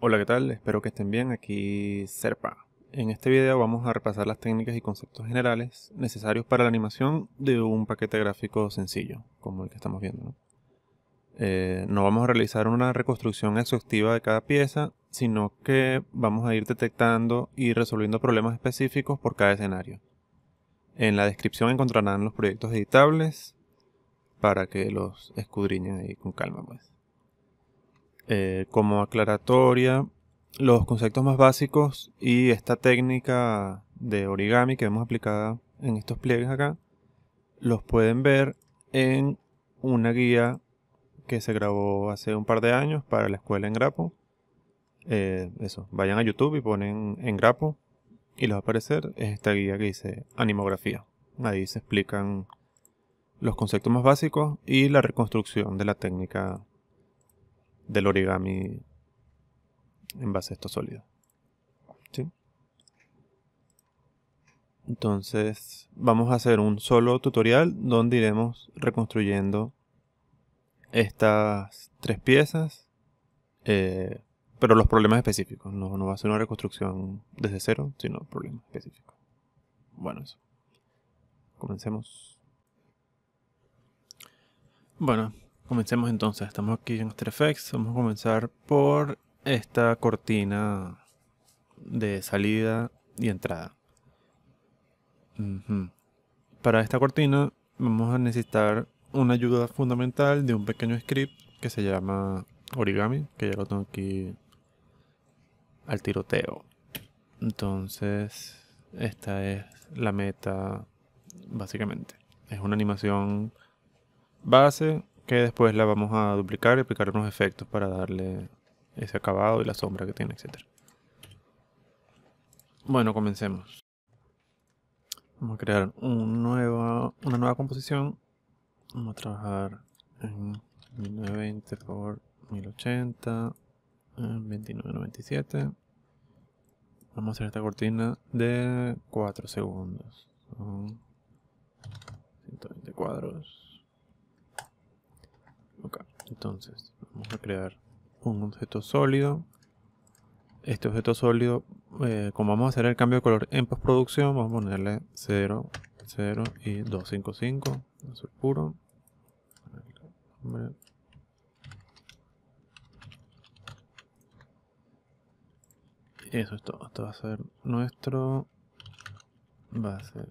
Hola, ¿qué tal? Espero que estén bien. Aquí Serpa. En este video vamos a repasar las técnicas y conceptos generales necesarios para la animación de un paquete gráfico sencillo, como el que estamos viendo. Eh, no, vamos a realizar una reconstrucción exhaustiva de cada pieza, sino que vamos a ir detectando y resolviendo problemas específicos por cada escenario. En la descripción encontrarán los proyectos editables para que los escudriñen ahí con calma. Pues. Eh, como aclaratoria los conceptos más básicos y esta técnica de origami que hemos aplicado en estos pliegues acá, los pueden ver en una guía que se grabó hace un par de años para la escuela en Grapo. Eh, eso, vayan a YouTube y ponen en Grapo y les va a aparecer esta guía que dice animografía. Ahí se explican los conceptos más básicos y la reconstrucción de la técnica del origami en base a esto sólido. Entonces vamos a hacer un solo tutorial donde iremos reconstruyendo estas tres piezas, eh, pero los problemas específicos. No, no va a ser una reconstrucción desde cero, sino problemas específicos. Bueno, eso. Comencemos. Bueno, Comencemos entonces, estamos aquí en After Effects, vamos a comenzar por esta cortina de salida y entrada. Para esta cortina vamos a necesitar una ayuda fundamental de un pequeño script que se llama origami, que ya lo tengo aquí al tiroteo. Entonces, esta es la meta básicamente. Es una animación base que después la vamos a duplicar y aplicar unos efectos para darle ese acabado y la sombra que tiene, etc. Bueno, comencemos. Vamos a crear un nueva, una nueva composición. Vamos a trabajar en 1920 por 1080, 2997. Vamos a hacer esta cortina de 4 segundos. 120 cuadros. Entonces, vamos a crear un objeto sólido. Este objeto sólido, eh, como vamos a hacer el cambio de color en postproducción, vamos a ponerle 0, 0 y 255, azul puro. Eso es todo. Esto va a ser nuestro. Va a ser.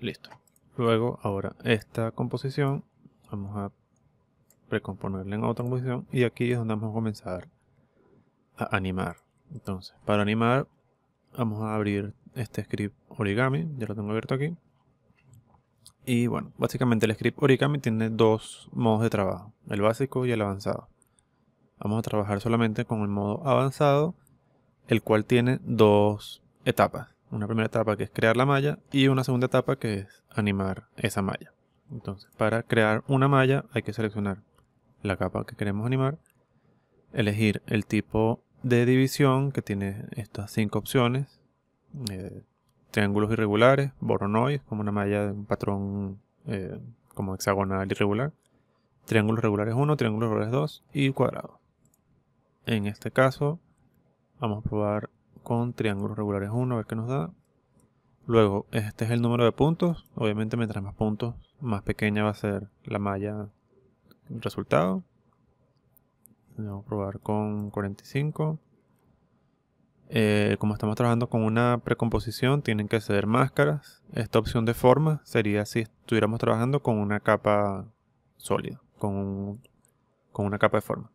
Listo. Luego, ahora esta composición, vamos a precomponerla en otra composición y aquí es donde vamos a comenzar a animar. Entonces, para animar, vamos a abrir este script origami, ya lo tengo abierto aquí. Y bueno, básicamente el script origami tiene dos modos de trabajo, el básico y el avanzado. Vamos a trabajar solamente con el modo avanzado, el cual tiene dos etapas. Una primera etapa que es crear la malla y una segunda etapa que es animar esa malla. Entonces, para crear una malla hay que seleccionar la capa que queremos animar, elegir el tipo de división que tiene estas cinco opciones, eh, triángulos irregulares, boronoides, como una malla de un patrón eh, como hexagonal irregular, triángulos regulares 1, triángulos regulares 2 y cuadrado. En este caso vamos a probar con triángulos regulares 1, a ver qué nos da. Luego, este es el número de puntos. Obviamente, mientras más puntos, más pequeña va a ser la malla el resultado. Vamos a probar con 45. Eh, como estamos trabajando con una precomposición, tienen que ser máscaras. Esta opción de forma sería si estuviéramos trabajando con una capa sólida, con, una capa de forma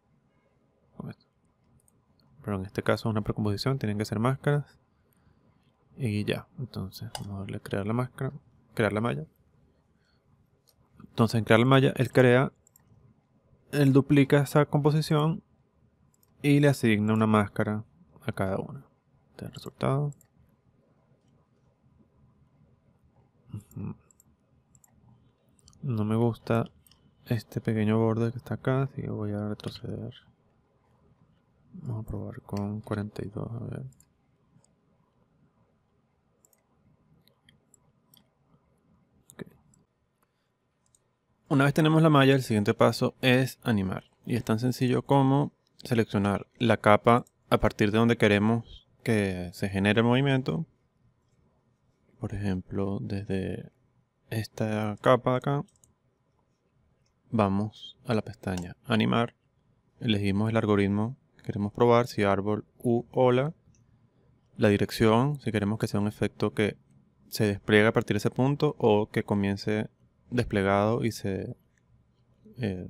pero en este caso es una precomposición, tienen que ser máscaras. Y ya, entonces vamos a darle a crear la máscara, crear la malla. Entonces en crear la malla, él crea, él duplica esa composición y le asigna una máscara a cada una. Este es el resultado. No me gusta este pequeño borde que está acá, así que voy a retroceder. Vamos a probar con 42, Una vez tenemos la malla, el siguiente paso es animar. Y es tan sencillo como seleccionar la capa a partir de donde queremos que se genere el movimiento. Por ejemplo, desde esta capa de acá, vamos a la pestaña Animar, elegimos el algoritmo queremos probar, si árbol u hola, la dirección, si queremos que sea un efecto que se despliegue a partir de ese punto o que comience desplegado y se eh,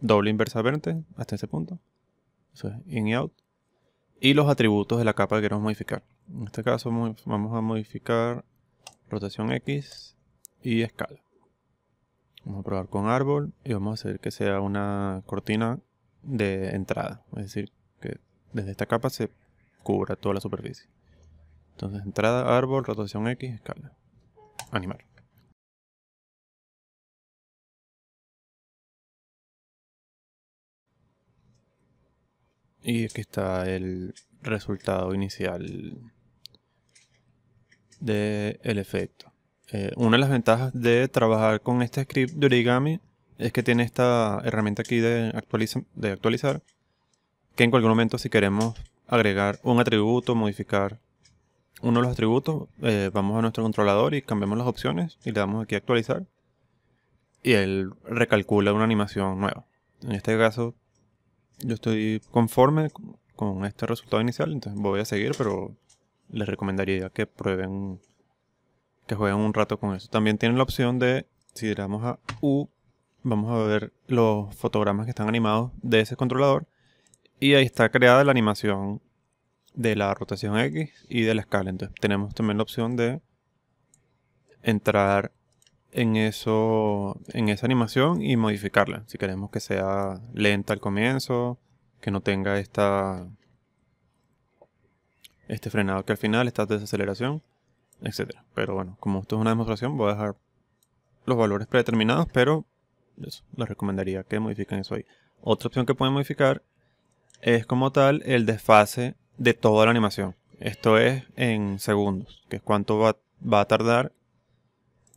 doble inversamente hasta ese punto. Eso es in y out. Y los atributos de la capa que queremos modificar. En este caso vamos a modificar rotación X y escala. Vamos a probar con árbol y vamos a hacer que sea una cortina de entrada. Es decir, que desde esta capa se cubra toda la superficie. Entonces, entrada, árbol, rotación X, escala. Animar. Y aquí está el resultado inicial del el efecto. Eh, una de las ventajas de trabajar con este script de origami es que tiene esta herramienta aquí de, de actualizar, que en cualquier momento si queremos agregar un atributo, modificar uno de los atributos, eh, vamos a nuestro controlador y cambiamos las opciones y le damos aquí actualizar. Y él recalcula una animación nueva. En este caso, yo estoy conforme con este resultado inicial, entonces voy a seguir, pero les recomendaría que prueben, que jueguen un rato con eso. También tienen la opción de, si le damos a U, vamos a ver los fotogramas que están animados de ese controlador. Y ahí está creada la animación de la rotación X y de la escala. Entonces tenemos también la opción de entrar en, eso, en esa animación y modificarla. Si queremos que sea lenta al comienzo, que no tenga este frenado que al final, esta desaceleración, etc. Pero bueno, como esto es una demostración, voy a dejar los valores predeterminados, pero les recomendaría que modifiquen eso ahí. Otra opción que pueden modificar es como tal el desfase de toda la animación. Esto es en segundos, que es cuánto va, a tardar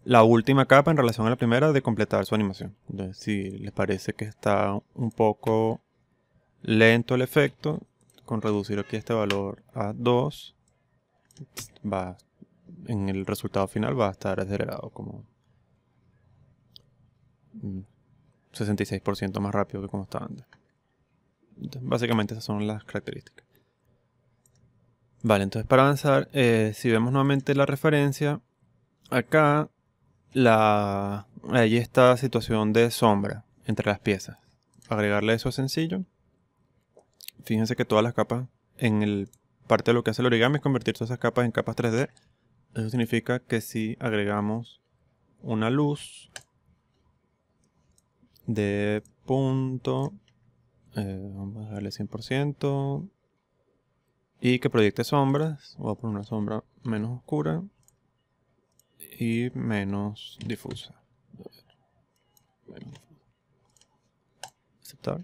la última capa en relación a la primera de completar su animación. Entonces, si les parece que está un poco lento el efecto, con reducir aquí este valor a 2, va, en el resultado final va a estar acelerado como 66% más rápido que como estaba antes. básicamente esas son las características. Vale, entonces para avanzar, eh, si vemos nuevamente la referencia, acá la, ahí está situación de sombra entre las piezas. Agregarle eso es sencillo. Fíjense que todas las capas, en el parte de lo que hace el origami es convertir todas esas capas en capas 3D. Eso significa que si agregamos una luz de punto, eh, vamos a darle 100%, y que proyecte sombras, voy a poner una sombra menos oscura y menos difusa. Aceptar.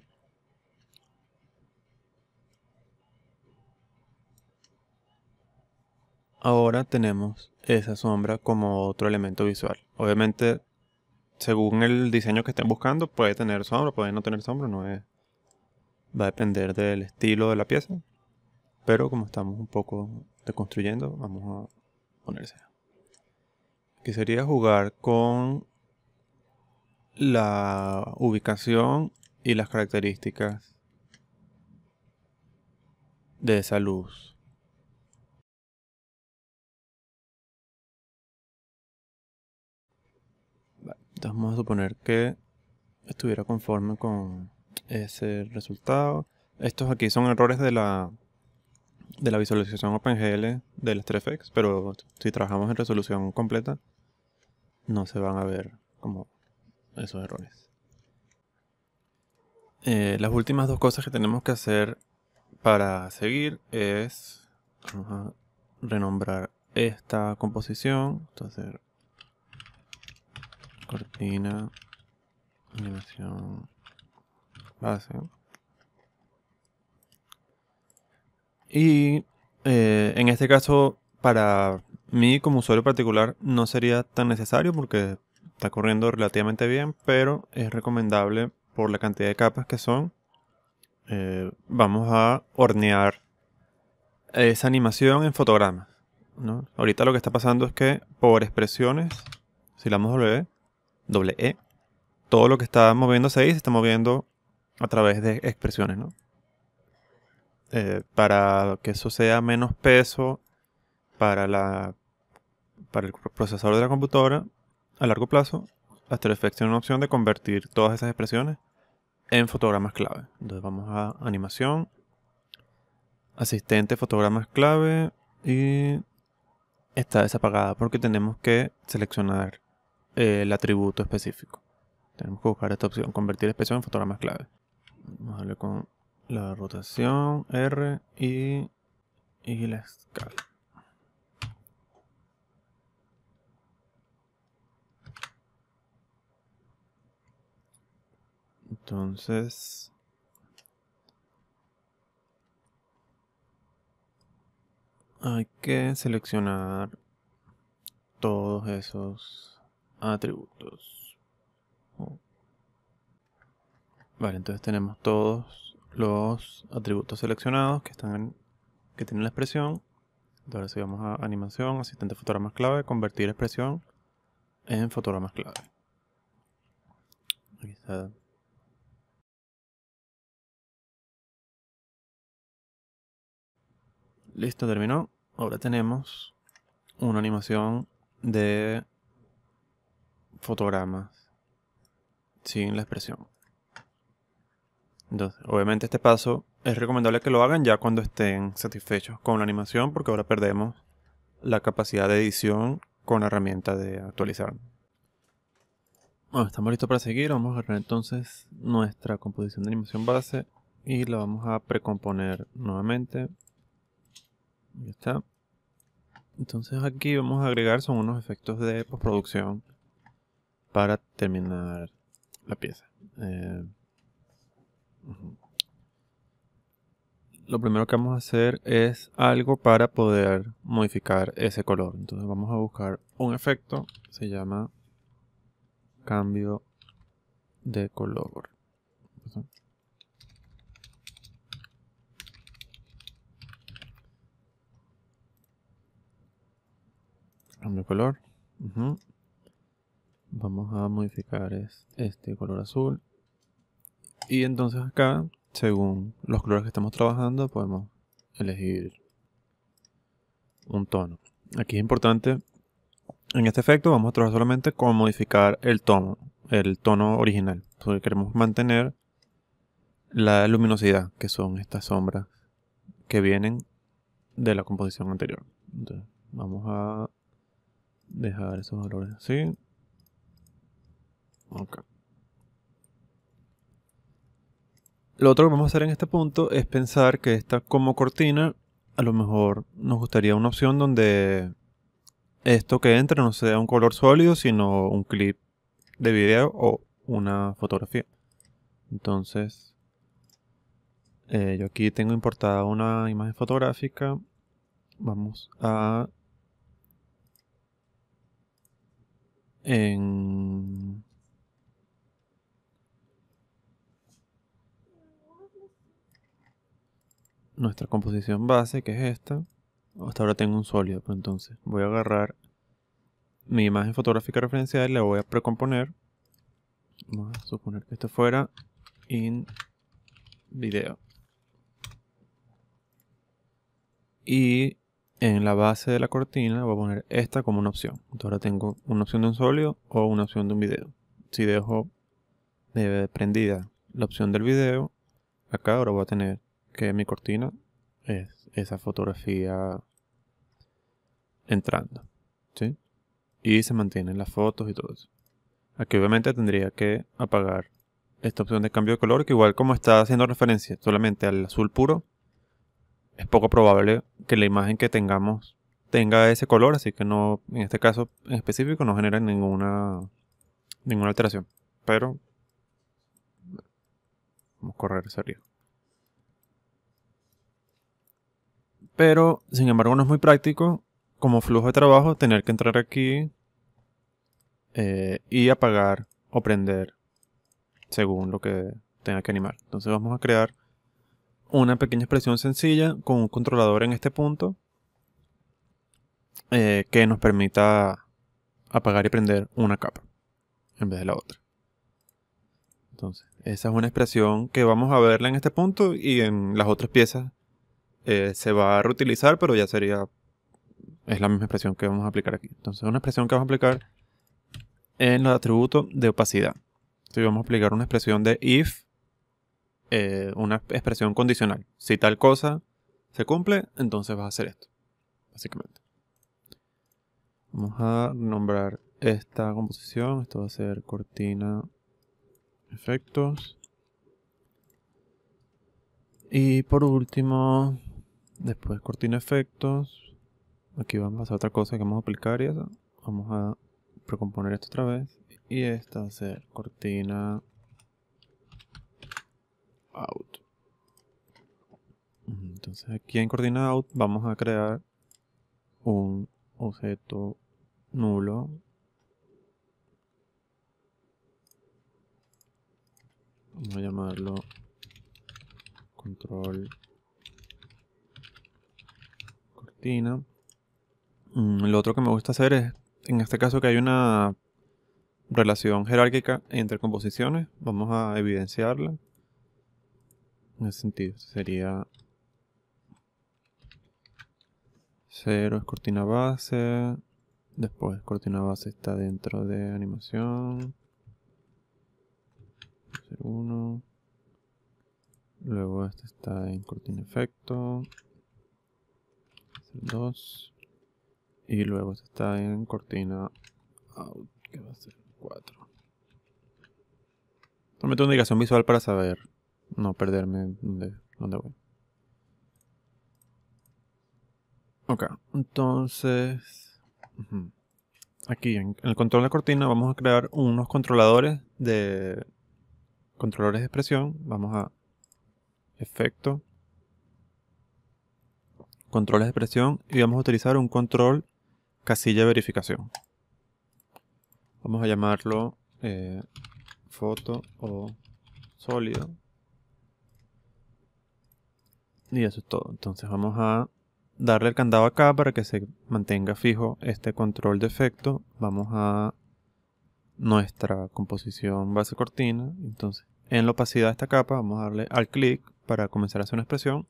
Ahora tenemos esa sombra como otro elemento visual. Obviamente según el diseño que estén buscando, puede tener sombra, puede no tener sombra, no es. Va a depender del estilo de la pieza. Pero como estamos un poco deconstruyendo, vamos a ponerse. Que sería jugar con la ubicación y las características de esa luz. Entonces vamos a suponer que estuviera conforme con ese resultado. Estos aquí son errores de la, de la visualización OpenGL del StrefX, pero si trabajamos en resolución completa, no se van a ver como esos errores. Eh, las últimas dos cosas que tenemos que hacer para seguir es renombrar esta composición, entonces cortina, animación base. Y eh, en este caso, para mí como usuario particular, no sería tan necesario porque está corriendo relativamente bien, pero es recomendable por la cantidad de capas que son. Eh, vamos a hornear esa animación en fotogramas. Ahorita lo que está pasando es que por expresiones, si la vamos a volver, doble E, todo lo que está moviendo ahí se está moviendo a través de expresiones, ¿no? Eh, para que eso sea menos peso para, para el procesador de la computadora a largo plazo, After Effects tiene una opción de convertir todas esas expresiones en fotogramas clave. Entonces vamos a animación, asistente, fotogramas clave y está desapagada porque tenemos que seleccionar el atributo específico. Tenemos que buscar esta opción, convertir especial en fotogramas clave. Vamos a darle con la rotación R y, y la escala. Entonces... Hay que seleccionar todos esos atributos. Oh. Vale, entonces tenemos todos los atributos seleccionados que están que tienen la expresión. Ahora si vamos a animación, asistente fotogramas clave, convertir expresión en fotogramas clave. Listo, terminó. Ahora tenemos una animación de fotogramas. sin la expresión. Entonces, obviamente este paso es recomendable que lo hagan ya cuando estén satisfechos con la animación porque ahora perdemos la capacidad de edición con la herramienta de actualizar. Bueno, estamos listos para seguir. Vamos a agarrar entonces nuestra composición de animación base y la vamos a precomponer nuevamente. Ya está. Entonces aquí vamos a agregar son unos efectos de postproducción para terminar la pieza. Eh, lo primero que vamos a hacer es algo para poder modificar ese color. Entonces vamos a buscar un efecto, se llama cambio de color. Cambio de color vamos a modificar este color azul y entonces acá según los colores que estamos trabajando podemos elegir un tono aquí es importante en este efecto vamos a trabajar solamente con modificar el tono el tono original porque queremos mantener la luminosidad que son estas sombras que vienen de la composición anterior entonces, vamos a dejar esos valores así lo otro que vamos a hacer en este punto es pensar que esta como cortina, a lo mejor nos gustaría una opción donde esto que entre no sea un color sólido, sino un clip de video o una fotografía. Entonces, eh, yo aquí tengo importada una imagen fotográfica. Vamos a... En nuestra composición base, que es esta. Hasta ahora tengo un sólido, pero entonces voy a agarrar mi imagen fotográfica referencial y la voy a precomponer. Vamos a suponer que esto fuera in video. Y en la base de la cortina voy a poner esta como una opción. ahora tengo una opción de un sólido o una opción de un video. Si dejo prendida la opción del video, acá ahora voy a tener que mi cortina, es esa fotografía entrando. ¿sí? Y se mantienen las fotos y todo eso. Aquí obviamente tendría que apagar esta opción de cambio de color, que igual como está haciendo referencia solamente al azul puro, es poco probable que la imagen que tengamos tenga ese color, así que no, en este caso en específico, no genera ninguna ninguna alteración. Pero vamos a correr ese riesgo. pero sin embargo no es muy práctico como flujo de trabajo tener que entrar aquí eh, y apagar o prender según lo que tenga que animar. Entonces vamos a crear una pequeña expresión sencilla con un controlador en este punto eh, que nos permita apagar y prender una capa en vez de la otra. Entonces, esa es una expresión que vamos a verla en este punto y en las otras piezas eh, se va a reutilizar, pero ya sería. Es la misma expresión que vamos a aplicar aquí. Entonces, una expresión que vamos a aplicar en el atributo de opacidad. Entonces, vamos a aplicar una expresión de if, eh, una expresión condicional. Si tal cosa se cumple, entonces vas a hacer esto, básicamente. Vamos a nombrar esta composición. Esto va a ser cortina, efectos. Y por último, Después cortina efectos. Aquí vamos a hacer otra cosa que vamos a aplicar y eso. Vamos a Precomponer esto otra vez. Y esta va a ser cortina out. Entonces aquí en cortina out vamos a crear un objeto nulo. Vamos a llamarlo control Mm, lo otro que me gusta hacer es, en este caso que hay una relación jerárquica entre composiciones, vamos a evidenciarla. En ese sentido, sería 0 es cortina base, después cortina base está dentro de animación, 01, luego este está en cortina efecto, 2. Y luego está en cortina out, que va a ser 4. Prometo una indicación visual para saber, no perderme dónde, dónde voy. Ok, entonces... Aquí en, el control de cortina vamos a crear unos controladores de... Controladores de expresión. Vamos a efecto, controles de presión y vamos a utilizar un control casilla de verificación. Vamos a llamarlo eh, foto o sólido. Y eso es todo. Entonces vamos a darle el candado acá para que se mantenga fijo este control de efecto. Vamos a nuestra composición base cortina. Entonces en la opacidad de esta capa vamos a darle al clic para comenzar a hacer una expresión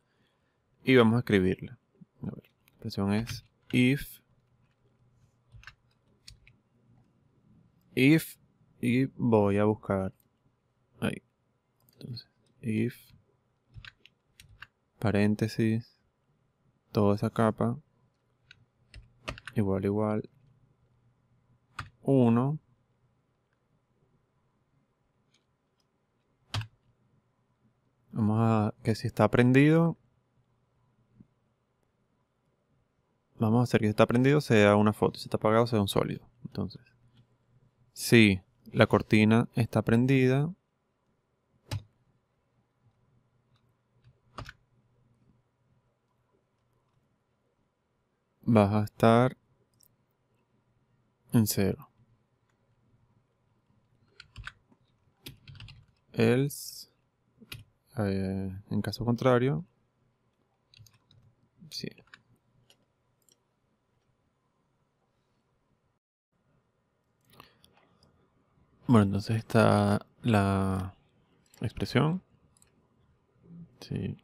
y vamos a escribirla. A la expresión es if. If. Y voy a buscar. Ahí. Entonces, if. Paréntesis. Toda esa capa. Igual, igual. 1. Vamos a que si está prendido, vamos a hacer que si está prendido sea una foto, si está apagado sea un sólido. Entonces, si la cortina está prendida, vas a estar en cero. Else, eh, en caso contrario, sí, Bueno, entonces está la expresión. Si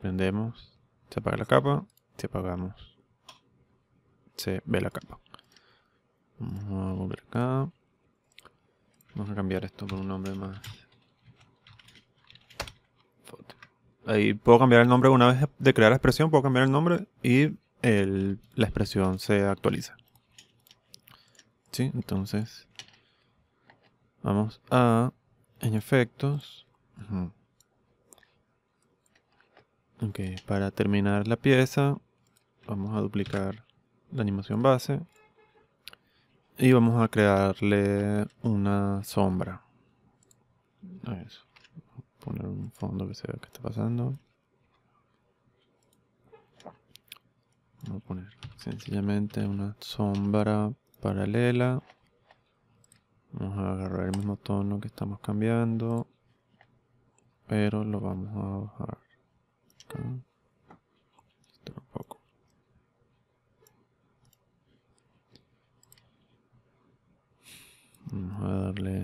prendemos, se apaga la capa. Si apagamos, se ve la capa. Vamos a volver acá. Vamos a cambiar esto por un nombre más. Ahí puedo cambiar el nombre una vez de crear la expresión, puedo cambiar el nombre y la expresión se actualiza. ¿Sí? Entonces Vamos a. En efectos. para terminar la pieza, vamos a duplicar la animación base. Y vamos a crearle una sombra. A eso. poner un fondo que se vea qué está pasando. Vamos a poner sencillamente una sombra paralela. Vamos a agarrar el mismo tono que estamos cambiando. Pero lo vamos a bajar. un poco. Vamos a darle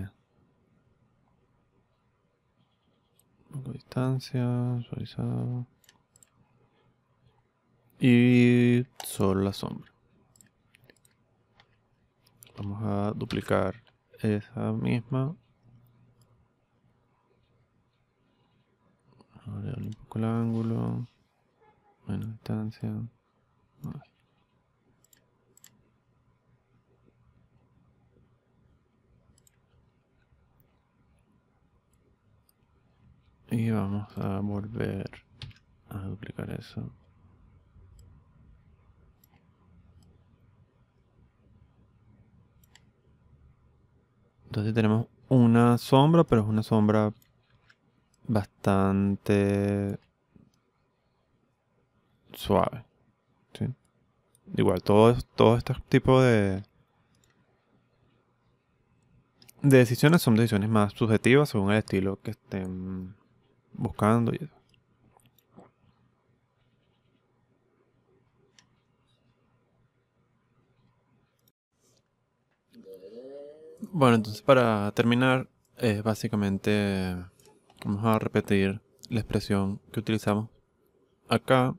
un poco distancia, suavizado. Y solo la sombra. Vamos a duplicar esa misma. Ahora un poco el ángulo. Bueno, distancia. y vamos a volver a duplicar eso Entonces tenemos una sombra, pero es una sombra bastante suave. Igual, todo, todo este tipo de, de decisiones son decisiones más subjetivas según el estilo que estén buscando y Bueno, entonces para terminar, es eh, básicamente vamos a repetir la expresión que utilizamos acá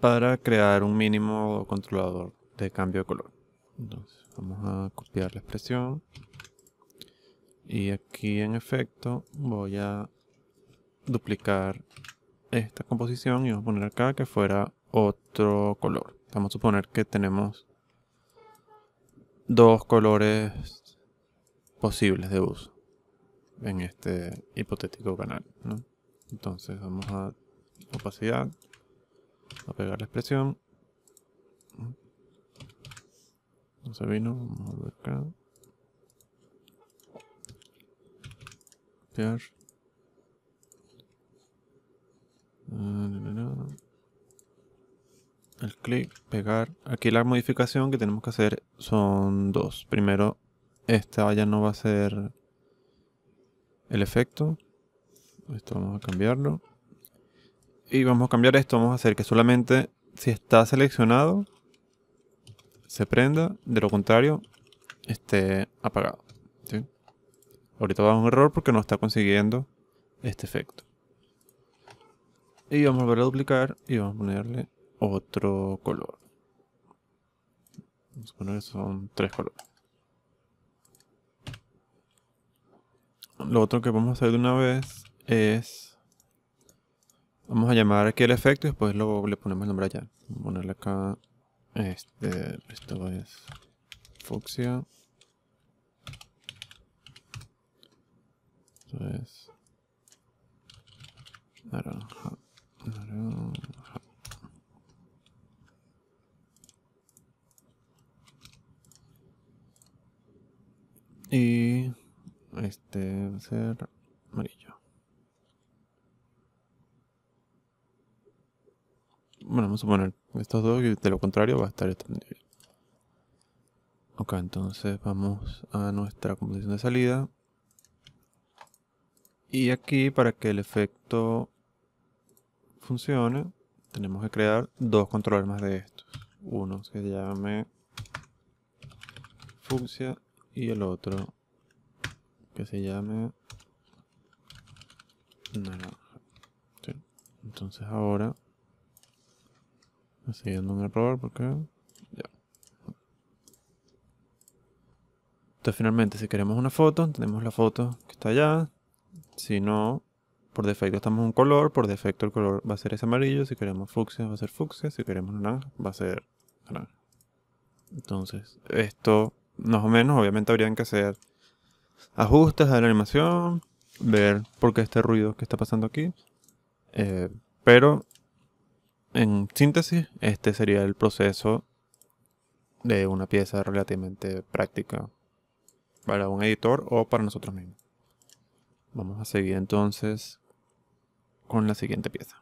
para crear un mínimo controlador de cambio de color. Entonces vamos a copiar la expresión y aquí en efecto voy a duplicar esta composición y vamos a poner acá que fuera otro color. Vamos a suponer que tenemos dos colores posibles de uso en este hipotético canal. Entonces vamos a opacidad, a pegar la expresión. No se vino, vamos a ver acá. Copiar. Ah, el clic, pegar. Aquí la modificación que tenemos que hacer son dos. Primero, esta ya no va a ser el efecto. Esto vamos a cambiarlo. Y vamos a cambiar esto. Vamos a hacer que solamente si está seleccionado se prenda. De lo contrario, esté apagado. Ahorita va a un error porque no está consiguiendo este efecto. Y vamos a volver a duplicar y vamos a ponerle otro color. Vamos a poner son tres colores. Lo otro que vamos a hacer de una vez es... Vamos a llamar aquí el efecto y después luego le ponemos el nombre allá. Vamos a ponerle acá... Este, esto es fucsia. Esto es naranja. debe ser amarillo. Bueno, vamos a poner estos dos y de lo contrario va a estar este Ok, entonces vamos a nuestra composición de salida. Y aquí para que el efecto funcione, tenemos que crear dos controles más de estos. Uno que se llame Funcia y el otro se llame naranja. Entonces ahora me sigue un error porque ya. Entonces finalmente si queremos una foto, tenemos la foto que está allá. Si no, por defecto estamos un color, por defecto el color va a ser ese amarillo, si queremos fucsia va a ser fucsia, si queremos naranja va a ser naranja. Entonces, esto más o menos, obviamente habrían que hacer ajustes de la animación, ver por qué este ruido que está pasando aquí. Eh, pero, en síntesis, este sería el proceso de una pieza relativamente práctica para un editor o para nosotros mismos. Vamos a seguir entonces con la siguiente pieza.